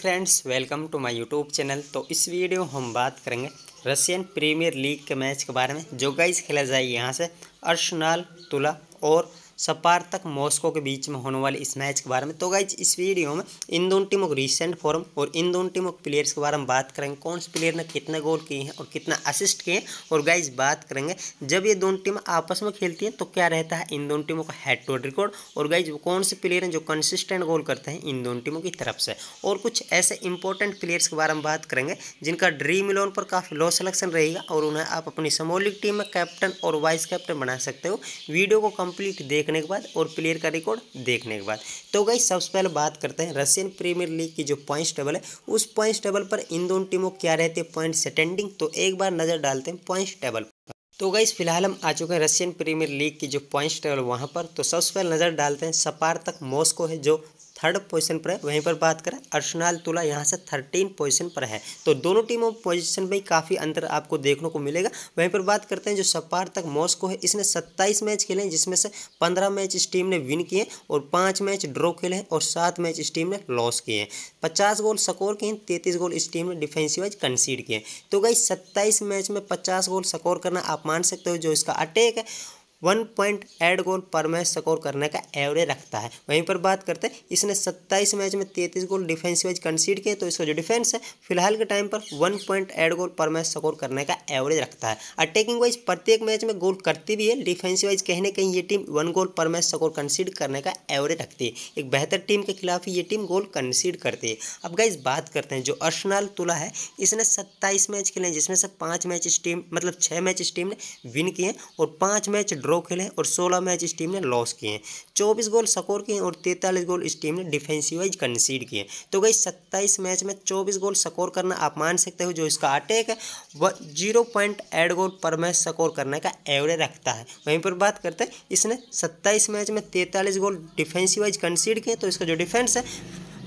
friends welcome to my YouTube channel तो इस video में हम बात करेंगे रशियन प्रीमियर लीग के मैच के बारे में जो गाइस खेला जाए यहाँ से अर्शनाल तुला और स्पार्तक मॉस्को के बीच में होने वाले इस मैच के बारे में तो गाइज इस वीडियो में इन दोनों टीमों के रिसेंट फॉर्म और इन दोनों टीमों के प्लेयर्स के बारे में बात करेंगे कौन से प्लेयर ने कितने गोल किए हैं और कितना असिस्ट किए हैं और गाइज बात करेंगे जब ये दोनों टीम आपस में खेलती हैं तो क्या रहता है इन दोनों टीमों का हेड टू रिकॉर्ड और गाइज कौन से प्लेयर हैं जो कंसिस्टेंट गोल करते हैं इन दोनों टीमों की तरफ से और कुछ ऐसे इंपॉर्टेंट प्लेयर्स के बारे में बात करेंगे जिनका ड्रीम इलेवन पर काफ़ी लो सिलेक्शन रहेगा और उन्हें आप अपनी समोलिक टीम में कैप्टन और वाइस कैप्टन बना सकते हो वीडियो को कंप्लीट देख देखने के बाद और प्लेयर का रिकॉर्ड देखने के बाद तो गई सबसे पहले बात करते हैं रशियन प्रीमियर लीग की जो पॉइंट्स टेबल है उस पॉइंट्स टेबल पर इन दोनों टीमों क्या रहते हैं पॉइंट सेटेंडिंग तो एक बार नज़र डालते हैं पॉइंट्स टेबल तो गई फिलहाल हम आ चुके हैं रशियन प्रीमियर लीग की जो पॉइंट्स टेबल वहाँ पर तो सबसे पहले नज़र डालते हैं सपार तक मॉस्को है जो थर्ड पोजीशन पर है वहीं पर बात करें अर्शनाल तुला यहाँ से थर्टीन पोजीशन पर है तो दोनों टीमों पोजीशन में काफ़ी अंतर आपको देखने को मिलेगा वहीं पर बात करते हैं जो सपार तक मॉस्को है इसने सत्ताईस मैच खेले हैं जिसमें से पंद्रह मैच इस टीम ने विन किए और पाँच मैच ड्रॉ खेले हैं और सात मैच इस टीम ने लॉस किए हैं पचास गोल स्कोर किए हैं तैंतीस गोल इस टीम ने डिफेंसिव वाइज कंसीड किए तो गई सत्ताईस मैच में पचास गोल स्कोर करना आप मान सकते हो जो इसका अटैक है वन पॉइंट एड गोल पर मैच स्कोर करने का एवरेज रखता है वहीं पर बात करते हैं इसने सत्ताईस मैच में तैंतीस गोल डिफेंसिव वाइज कंसीड किए तो इसका जो डिफेंस है फिलहाल के टाइम पर वन पॉइंट एड गोल पर मैच स्कोर करने का एवरेज रखता है अटैकिंग वाइज प्रत्येक मैच में गोल करती भी है डिफेंसिव वाइज कहीं ना कहीं ये टीम वन गोल पर मैच स्कोर कंसीड करने का एवरेज रखती है एक बेहतर टीम के खिलाफ ये टीम गोल कंसीड करती है अब गाइज बात करते हैं जो अर्शनाल तुला है इसने सत्ताईस मैच खेले जिसमें से पाँच मैच इस टीम मतलब छः मैच इस टीम ने विन किए और पाँच मैच ड्रॉ खेले हैं और सोलह मैच इस टीम ने लॉस किए हैं चौबीस गोल स्कोर किए और तैंतालीस गोल इस टीम ने डिफेंसिव वाइज कंसीड किए तो गई सत्ताईस मैच में चौबीस गोल स्कोर करना आप मान सकते हो जो इसका अटैक है वह जीरो पॉइंट एट गोल पर मैच स्कोर करने का एवरेज रखता है वहीं पर बात करते हैं इसने सत्ताईस मैच में तैंतालीस गोल डिफेंसिव वाइज कंसीड किए तो इसका जो डिफेंस है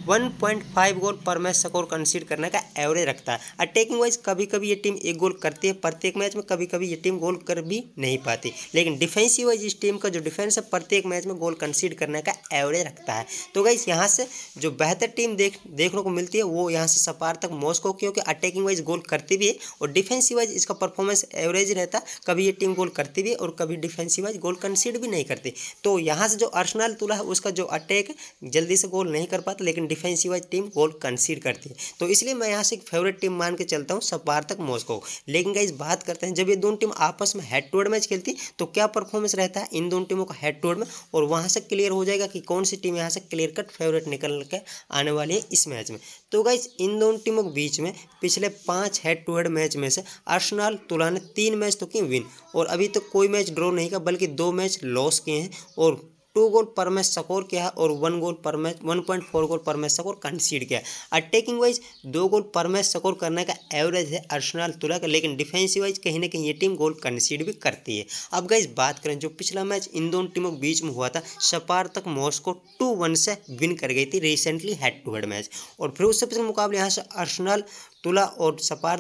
1.5 गोल पर मैच स्कोर कंसीड करने का एवरेज रखता है अटैकिंग वाइज कभी कभी ये टीम एक गोल करती है प्रत्येक मैच में कभी कभी ये टीम गोल कर भी नहीं पाती लेकिन डिफेंसिव वाइज इस टीम का जो डिफेंस है प्रत्येक मैच में गोल कंसीड करने का एवरेज रखता है तो गई यहाँ से जो बेहतर टीम देख देखने को मिलती है वो यहाँ से सपार तक मॉस्को क्योंकि अटैकिंग वाइज गोल करती भी है और डिफेंसिव वाइज इसका परफॉर्मेंस एवरेज रहता कभी ये टीम गोल करती भी और कभी डिफेंसिव वाइज गोल कंसीड भी नहीं करती तो यहाँ से जो अर्सनल तुला है उसका जो अटैक जल्दी से गोल नहीं कर पाता लेकिन डिफेंसिव टीम गोल कंसीड करती है तो इसलिए मैं यहाँ से एक फेवरेट टीम मान के चलता हूँ सपार्थक मॉस्को लेकिन गाइज बात करते हैं जब ये दोनों टीम आपस में हेड टू हेड मैच खेलती तो क्या परफॉर्मेंस रहता है इन दोनों टीमों का हेड टू हेड में और वहाँ से क्लियर हो जाएगा कि कौन सी टीम यहाँ से क्लियर कट फेवरेट निकल के आने वाली है इस मैच में तो गाइज इन दोनों टीमों के बीच में पिछले पाँच हेड टू हेड मैच में से आर्सनाल तुला ने तीन मैच तो की विन और अभी तक तो कोई मैच ड्रॉ नहीं का बल्कि दो मैच लॉस किए हैं और टू गोल पर मैच स्कोर किया है और वन गोल पर match one point four goal पर मैच स्कोर कंसीड किया है अटैकिंग वाइज दो गोल पर मैच स्कोर करने का एवरेज है अर्सनल तुला का लेकिन डिफेंसिव वाइज कहीं ना कहीं ये टीम गोल कंसीड भी करती है अब गाइज बात करें जो पिछला मैच इन दोनों टीमों के बीच में हुआ था Spartak Moscow two one से विन कर गई थी recently head to head match और फिर उससे पिछले मुकाबले यहाँ से अर्सनल तुला और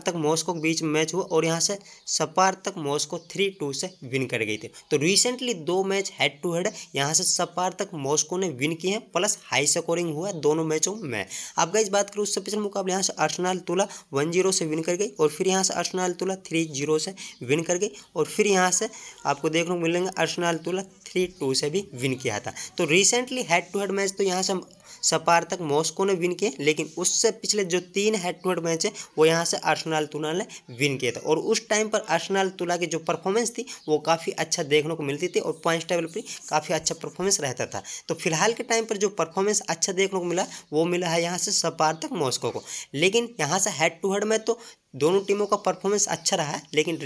तक मॉस्को के बीच मैच हुआ और यहाँ से तक मॉस्को थ्री टू से विन कर गई थी तो रिसेंटली दो मैच हेड टू हेड यहाँ से तक मॉस्को ने विन किए हैं प्लस हाई स्कोरिंग हुआ दोनों मैचों में अब गई बात करूँ उससे पिछले मुकाबले यहाँ से अर्सनाल तुला वन जीरो से विन कर गई और फिर यहाँ से अर्सनाल तुला थ्री जीरो से विन कर गई और फिर यहाँ से आपको देखने को मिलेंगे अर्सनाल तुला थ्री टू से भी विन किया था तो recently head to head match तो यहाँ से सपार तक मॉस्को ने विन किए लेकिन उससे पिछले जो तीन हेड टू हेड मैच है वो यहाँ से आर्सनाल तुला ने विन किया था और उस टाइम पर आर्सनाल तुला की जो परफॉर्मेंस थी वो काफ़ी अच्छा देखने को मिलती थी और पॉइंट टेबल पर काफ़ी अच्छा परफॉर्मेंस रहता था तो फिलहाल के टाइम पर जो परफॉर्मेंस अच्छा देखने को मिला वो मिला है यहाँ से सपार तक मॉस्को को लेकिन यहाँ से हेड टू हेड मैच तो दोनों टीमों का परफॉर्मेंस अच्छा रहा है लेकिन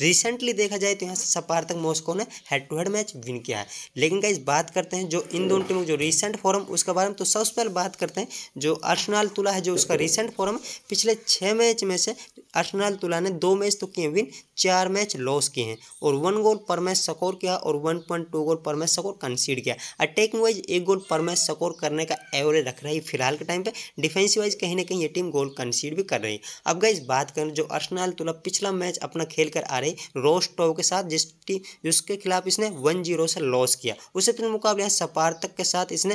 रिसेंटली देखा जाए तो यहाँ से सपार्तक मॉस्को ने head to head match win किया है लेकिन का बात करते हैं जो इन दोनों टीमों जो रिसेंट फॉरम उसके बारे में तो सबसे पहले बात करते हैं जो अर्शनाल तुला है जो उसका रिसेंट फॉरम पिछले छः मैच में से अर्शनाल तुला ने दो मैच तो किए विन चार मैच लॉस किए हैं और वन गोल पर मैच स्कोर किया और वन पॉइंट टू गोल पर मैच स्कोर कंसीड किया अटैकिंग वाइज एक गोल पर मैच स्कोर करने का एवरेज रख रही है फिलहाल के टाइम पर डिफेंसिव वाइज कहीं ना कहीं ये टीम गोल कंसीड भी कर रही है अब गाइज बात बात करें जो अर्सनाल तुलप पिछला मैच अपना खेल कर आ रहे रोस्टोव के साथ जिस टीम जिसके खिलाफ इसने वन जीरो से लॉस किया उसे तुल मुकाबले सपारतक के साथ इसने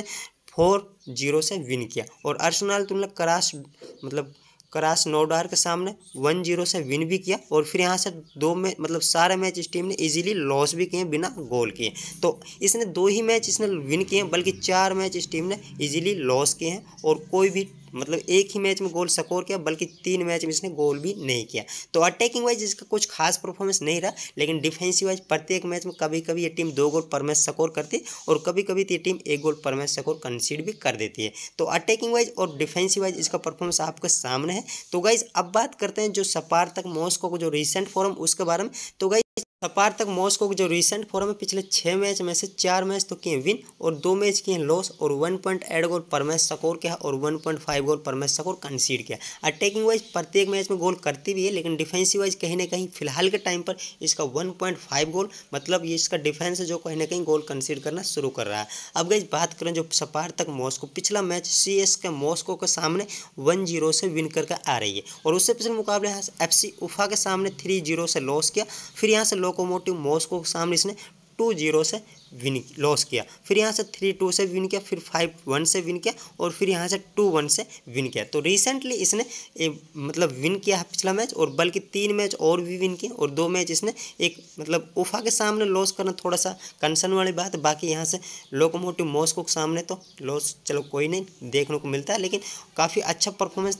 फोर जीरो से विन किया और अर्सनाल तुलप क्रास मतलब क्रास नोडार के सामने वन जीरो से विन भी किया और फिर यहाँ से दो मैच मतलब सारे मैच इस टीम ने इजीली लॉस भी किए बिना गोल किए तो इसने दो ही मैच इसने विन किए बल्कि चार मैच इस टीम ने इजीली लॉस किए हैं और कोई भी मतलब एक ही मैच में गोल स्कोर किया बल्कि तीन मैच में इसने गोल भी नहीं किया तो अटैकिंग वाइज इसका कुछ खास परफॉर्मेंस नहीं रहा लेकिन डिफेंसिव वाइज प्रत्येक मैच में कभी कभी ये टीम दो गोल पर मैच स्कोर करती और कभी कभी तो ये टीम एक गोल पर मैच स्कोर कंसीड भी कर देती है तो अटैकिंग वाइज और डिफेंसिव वाइज इसका परफॉर्मेंस आपके सामने है तो गाइज अब बात करते हैं जो सपार तक मॉस्को को जो रिसेंट फॉर्म उसके बारे में तो गाइज थपार तक मॉस्को के जो रिसेंट फॉर्म है पिछले छः मैच में से चार मैच तो किए विन और दो मैच किए लॉस और वन पॉइंट एट गोल पर मैच स्कोर किया और वन पॉइंट फाइव गोल पर मैच स्कोर कंसीड किया अटैकिंग वाइज प्रत्येक मैच में गोल करती भी है लेकिन डिफेंसिव वाइज कहीं ना कहीं फिलहाल के टाइम पर इसका वन पॉइंट फाइव गोल मतलब ये इसका डिफेंस जो कहीं ना कहीं गोल कंसीड करना शुरू कर रहा है अब गई बात करें जो सपार तक मॉस्को पिछला match C S K Moscow के सामने वन जीरो से विन करके आ रही है और उससे पिछले मुकाबले यहाँ एफ सी उफा के सामने थ्री जीरो से लॉस किया फिर यहाँ से लोकोमोटिव मॉस्को के सामने इसने टू जीरो से विन लॉस किया फिर यहाँ से थ्री टू से विन किया फिर फाइव वन से विन किया और फिर यहाँ से टू वन से विन किया तो रिसेंटली इसने ए, मतलब विन किया है पिछला मैच और बल्कि तीन मैच और भी विन किए और दो मैच इसने एक मतलब उफा के सामने लॉस करना थोड़ा सा कंसर्न वाली बात बाकी यहाँ से लोकोमोटिव मॉस्को के सामने तो लॉस चलो कोई नहीं देखने को मिलता है लेकिन काफ़ी अच्छा परफॉर्मेंस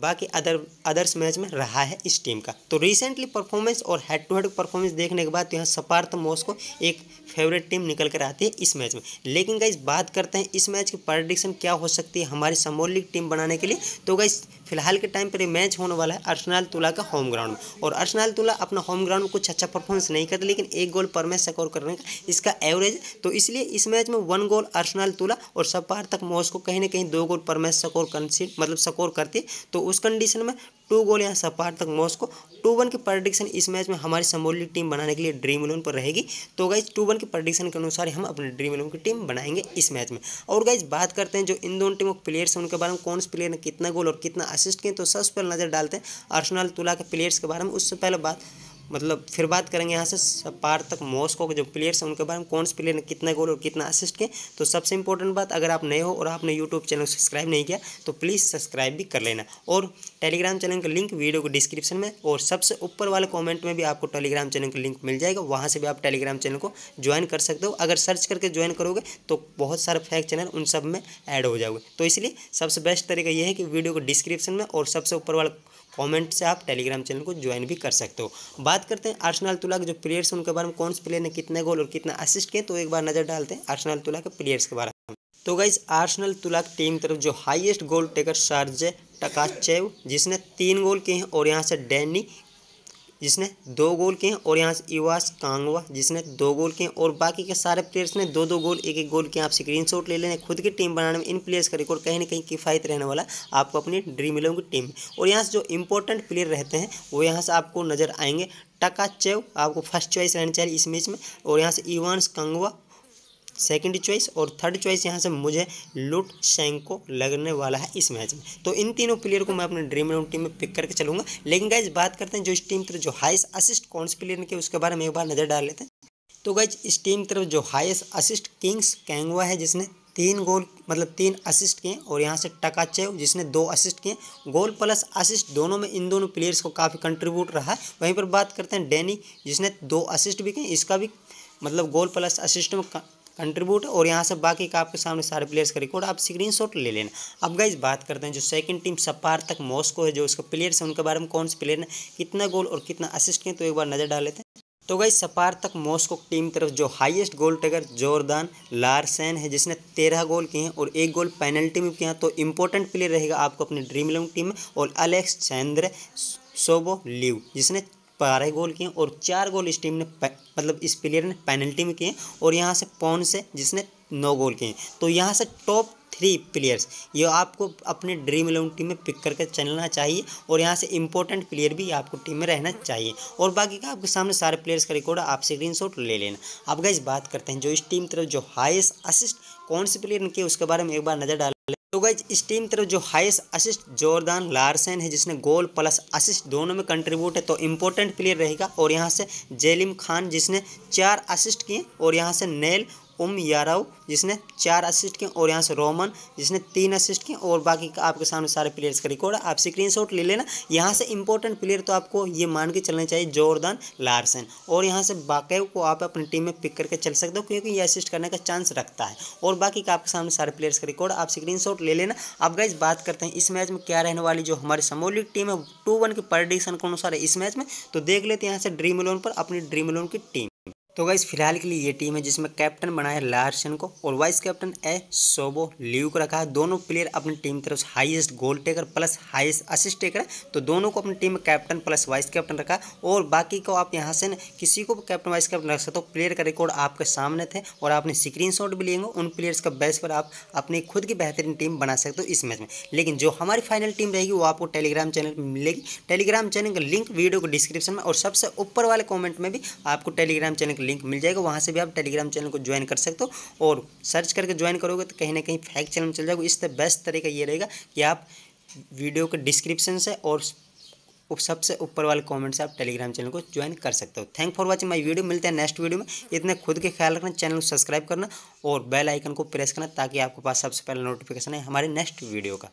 बाकी अदर अदर्स मैच में रहा है इस टीम का तो रिसेंटली परफॉर्मेंस और हेड टू हेड परफॉर्मेंस देखने के बाद तो यहाँ सपार्थ मॉस्को एक फेवरेट टीम निकल कर आती है इस मैच में लेकिन गाइज बात करते हैं इस मैच की प्रडिक्शन क्या हो सकती है हमारी समोलिक टीम बनाने के लिए तो गाइज फिलहाल के टाइम पर ये मैच होने वाला है अर्सनाल तुला का होम ग्राउंड और अर्सनाल तुला अपना होम ग्राउंड में कुछ अच्छा परफॉर्मेंस नहीं करता लेकिन एक गोल पर मैच स्कोर करने का इसका एवरेज तो इसलिए इस मैच में वन गोल अर्सनाल तुला और सपार तक को कहीं ना कहीं दो गोल पर मैच स्कोर कंसिड मतलब स्कोर करती तो उस कंडीशन में टू गोल या Spartak Moscow two one की प्रडिक्शन इस मैच में हमारी संबोली टीम बनाने के लिए ड्रीम इलेवन पर रहेगी तो गाइज टू वन की प्रडिक्शन के अनुसार हम अपने ड्रीम इलेवन की टीम बनाएंगे इस मैच में और गाइज बात करते हैं जो इन दोनों टीमों के प्लेयर्स हैं उनके बारे में कौन से प्लेयर ने कितना गोल और कितना असिस्ट किए तो सबसे पहले नजर डालते हैं आर्सनल तुला के प्लेयर्स के बारे में उससे पहले बात मतलब फिर बात करेंगे यहाँ से पार तक मॉस्को के जो प्लेयर्स हैं उनके बारे में कौन से प्लेयर ने कितना गोल और कितना असिस्ट किए तो सबसे इंपॉर्टेंट बात अगर आप नए हो और आपने यूट्यूब चैनल सब्सक्राइब नहीं किया तो प्लीज़ सब्सक्राइब भी कर लेना और टेलीग्राम चैनल का लिंक वीडियो के डिस्क्रिप्शन में और सबसे ऊपर वाले कॉमेंट में भी आपको टेलीग्राम चैनल का लिंक मिल जाएगा वहाँ से भी आप टेलीग्राम चैनल को ज्वाइन कर सकते हो अगर सर्च करके ज्वाइन करोगे तो बहुत सारे फैक चैनल उन सब में ऐड हो जाओगे तो इसलिए सबसे बेस्ट तरीका यह है कि वीडियो को डिस्क्रिप्शन में और सबसे ऊपर वाला कमेंट से आप टेलीग्राम चैनल को ज्वाइन भी कर सकते हो बात करते हैं आर्सनल तुला के जो प्लेयर्स हैं उनके बारे में कौन से प्लेयर ने कितने गोल और कितना असिस्ट किए तो एक बार नज़र डालते हैं आर्सनल तुला के प्लेयर्स के बारे में तो गाइज आर्सनल तुला टीम तरफ जो हाईएस्ट गोल टेकर शार्जे टकाचेव जिसने तीन गोल किए हैं और यहाँ से डैनी जिसने दो गोल किए और यहाँ से इवास कांगवा जिसने दो गोल किए और बाकी के सारे प्लेयर्स ने दो दो गोल एक एक गोल किए आप स्क्रीन शॉट ले लेने खुद की टीम बनाने में इन प्लेयर्स का रिकॉर्ड कहीं ना कहीं किफायत रहने वाला आपको अपनी ड्रीम इलेवन की टीम और यहाँ से जो इंपॉर्टेंट प्लेयर रहते हैं वो यहाँ से आपको नजर आएंगे टका चेव आपको फर्स्ट चॉइस रहनी चाहिए इस मैच में और यहाँ से इवान्स कंगवा सेकंड चॉइस और थर्ड चॉइस यहाँ से मुझे लुट शेंको लगने वाला है इस मैच में तो इन तीनों प्लेयर को मैं अपने ड्रीम इलेवन टीम में पिक करके चलूंगा लेकिन गाइज बात करते हैं जो इस टीम तरफ जो हाइस्ट असिस्ट कौन से प्लेयर के उसके बारे में एक बार नज़र डाल लेते हैं तो गाइज इस टीम की तरफ जो हाइस्ट असिस्ट किंग्स कैंगवा है जिसने तीन गोल मतलब तीन असिस्ट किए और यहाँ से टका चेव जिसने दो असिस्ट किए गोल प्लस असिस्ट दोनों में इन दोनों प्लेयर्स को काफ़ी कंट्रीब्यूट रहा है वहीं पर बात करते हैं डैनी जिसने दो असिस्ट भी किए इसका भी मतलब गोल प्लस असिस्ट में कंट्रीब्यूट और यहाँ से बाकी का आपके सामने सारे प्लेयर्स का रिकॉर्ड आप शॉट ले लेना अब गाइज बात करते हैं जो सेकंड टीम सपार तक मॉस्को है जो उसका प्लेयर्स है उनके बारे में कौन से प्लेयर ने कितना गोल और कितना असिस्ट किए तो एक बार नज़र डाल लेते हैं तो गई सपार तक मॉस्को टीम तरफ जो हाइएस्ट गोल टेगर जोरदान लारसेन है जिसने तेरह गोल किए हैं और एक गोल पेनल्टी में किया तो इंपॉर्टेंट प्लेयर रहेगा आपको अपनी ड्रीम इलेवन टीम में और अलेक्स चंद्र सोबो लिव जिसने बारह गोल किए और चार गोल इस टीम ने मतलब इस प्लेयर ने पेनल्टी में किए और यहाँ से पौन से जिसने नौ गोल किए तो यहाँ से टॉप थ्री प्लेयर्स ये आपको अपने ड्रीम इलेवन टीम में पिक करके चलना चाहिए और यहाँ से इंपॉर्टेंट प्लेयर भी आपको टीम में रहना चाहिए और बाकी का आपके सामने सारे प्लेयर्स का रिकॉर्ड आप स्क्रीन शॉट ले लेना अब गाइज बात करते हैं जो इस टीम तरफ जो हाईएस्ट असिस्ट कौन से प्लेयर ने किए उसके बारे में एक बार नज़र डाल तो गाइज इस टीम तरफ जो हाईएस्ट असिस्ट जोरदान लार्सन है जिसने गोल प्लस असिस्ट दोनों में कंट्रीब्यूट है तो इम्पोर्टेंट प्लेयर रहेगा और यहाँ से जेलिम खान जिसने चार असिस्ट किए और यहाँ से नेल उम याराव जिसने चार असिस्ट किए और यहाँ से रोमन जिसने तीन असिस्ट किए और बाकी आपके सामने सारे प्लेयर्स का रिकॉर्ड आप स्क्रीन ले लेना यहाँ से इंपॉर्टेंट प्लेयर तो आपको ये मान के चलना चाहिए जोरदान लार्सन और यहाँ से बाकैव को आप अपनी टीम में पिक करके चल सकते हो क्योंकि ये असिस्ट करने का चांस रखता है और बाकी आपके सामने सारे प्लेयर्स का रिकॉर्ड आप स्क्रीन ले लेना आप गाइज बात करते हैं इस मैच में क्या रहने वाली जो हमारी समोलिक टीम है टू वन की प्रडिक्शन के अनुसार है इस मैच में तो देख लेते हैं यहाँ से ड्रीम इलेवन पर अपनी ड्रीम इलेवन की टीम तो गाइस फिलहाल के लिए ये टीम है जिसमें कैप्टन बनाया लार्सन को और वाइस कैप्टन ए सोबो ल्यू को रखा है दोनों प्लेयर अपनी टीम की तरफ से highest goal taker plus highest assist taker है तो दोनों को अपनी टीम में कैप्टन प्लस वाइस कैप्टन रखा और बाकी को आप यहाँ से न, किसी को भी कैप्टन वाइस कैप्टन रख सकते हो प्लेयर का रिकॉर्ड आपके सामने थे और आपने स्क्रीन भी लेंगे उन प्लेयर्स का बेस पर आप अपनी खुद की बेहतरीन टीम बना सकते हो इस मैच में लेकिन जो हमारी फाइनल टीम रहेगी वो आपको टेलीग्राम चैनल पर मिलेगी टेलीग्राम चैनल का लिंक वीडियो को डिस्क्रिप्शन में और सबसे ऊपर वाले कॉमेंट में भी आपको टेलीग्राम चैनल लिंक मिल जाएगा वहाँ से भी आप टेलीग्राम चैनल को ज्वाइन कर सकते हो और सर्च करके ज्वाइन करोगे तो कहीं ना कहीं फैक चैनल चल जाएगा इससे बेस्ट तरीका ये रहेगा कि आप वीडियो के डिस्क्रिप्शन से और सबसे ऊपर वाले कमेंट से आप टेलीग्राम चैनल को ज्वाइन कर सकते हो thank for watching my video मिलते हैं नेक्स्ट वीडियो में इतने खुद के ख्याल रखना चैनल को सब्सक्राइब करना और बेल आइकन को प्रेस करना ताकि आपके पास सबसे पहले नोटिफिकेशन है हमारे नेक्स्ट वीडियो का